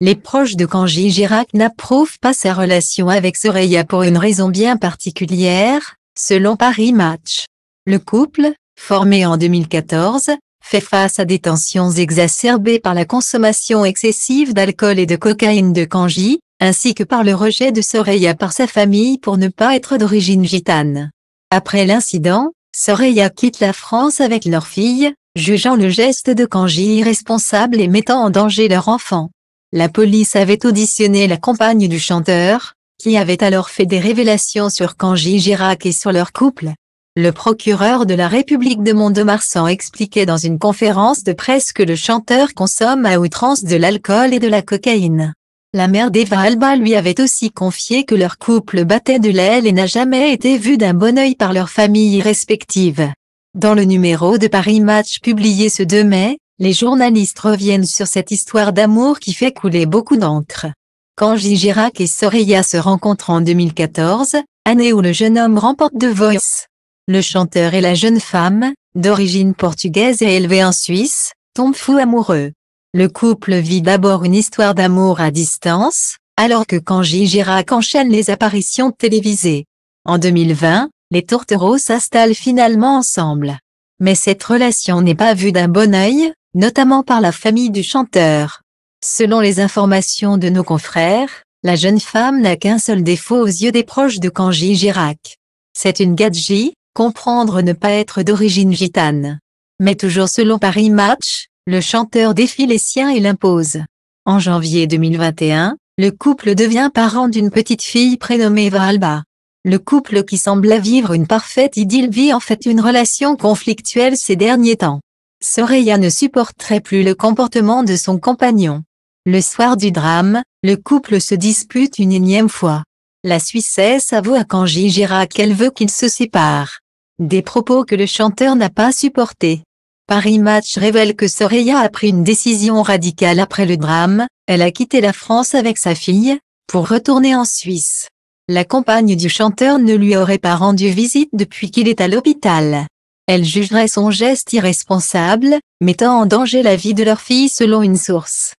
Les proches de Kanji Girac n'approuvent pas sa relation avec Soreya pour une raison bien particulière, selon Paris Match. Le couple, formé en 2014, fait face à des tensions exacerbées par la consommation excessive d'alcool et de cocaïne de Kanji, ainsi que par le rejet de Soreya par sa famille pour ne pas être d'origine gitane. Après l'incident, Soreya quitte la France avec leur fille, jugeant le geste de Kanji irresponsable et mettant en danger leur enfant. La police avait auditionné la compagne du chanteur, qui avait alors fait des révélations sur Kanji Girac et sur leur couple. Le procureur de la République de Mont-de-Marsan expliquait dans une conférence de presse que le chanteur consomme à outrance de l'alcool et de la cocaïne. La mère d'Eva Alba lui avait aussi confié que leur couple battait de l'aile et n'a jamais été vu d'un bon œil par leurs familles respectives. Dans le numéro de Paris Match publié ce 2 mai, les journalistes reviennent sur cette histoire d'amour qui fait couler beaucoup d'encre. Quand Girac et Soraya se rencontrent en 2014, année où le jeune homme remporte de Voice. Le chanteur et la jeune femme, d'origine portugaise et élevée en Suisse, tombent fous amoureux. Le couple vit d'abord une histoire d'amour à distance, alors que quand Girac enchaîne les apparitions télévisées. En 2020, les tourtereaux s'installent finalement ensemble. Mais cette relation n'est pas vue d'un bon œil, notamment par la famille du chanteur. Selon les informations de nos confrères, la jeune femme n'a qu'un seul défaut aux yeux des proches de Kanji Girac. C'est une gadji, comprendre ne pas être d'origine gitane. Mais toujours selon Paris Match, le chanteur défie les siens et l'impose. En janvier 2021, le couple devient parent d'une petite fille prénommée Valba. Le couple qui semblait vivre une parfaite idylle vit en fait une relation conflictuelle ces derniers temps. Soreya ne supporterait plus le comportement de son compagnon. Le soir du drame, le couple se dispute une énième fois. La Suissesse avoue à Kanji Gira qu'elle veut qu'ils se séparent. Des propos que le chanteur n'a pas supportés. Paris Match révèle que Soreya a pris une décision radicale après le drame, elle a quitté la France avec sa fille, pour retourner en Suisse. La compagne du chanteur ne lui aurait pas rendu visite depuis qu'il est à l'hôpital. Elle jugerait son geste irresponsable, mettant en danger la vie de leur fille selon une source.